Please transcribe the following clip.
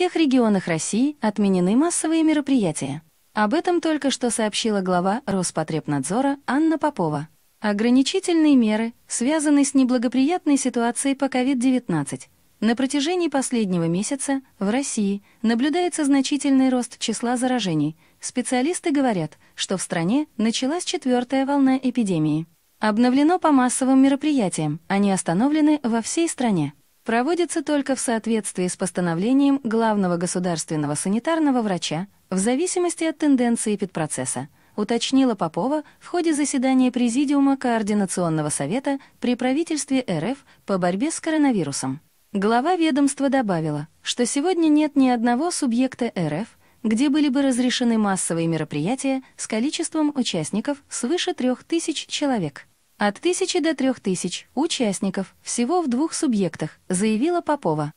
тех регионах России отменены массовые мероприятия. Об этом только что сообщила глава Роспотребнадзора Анна Попова. Ограничительные меры связаны с неблагоприятной ситуацией по COVID-19. На протяжении последнего месяца в России наблюдается значительный рост числа заражений. Специалисты говорят, что в стране началась четвертая волна эпидемии. Обновлено по массовым мероприятиям, они остановлены во всей стране проводится только в соответствии с постановлением главного государственного санитарного врача в зависимости от тенденции эпидпроцесса, уточнила Попова в ходе заседания Президиума Координационного совета при правительстве РФ по борьбе с коронавирусом. Глава ведомства добавила, что сегодня нет ни одного субъекта РФ, где были бы разрешены массовые мероприятия с количеством участников свыше трех тысяч человек от 1000 до 3000 участников всего в двух субъектах, заявила Попова.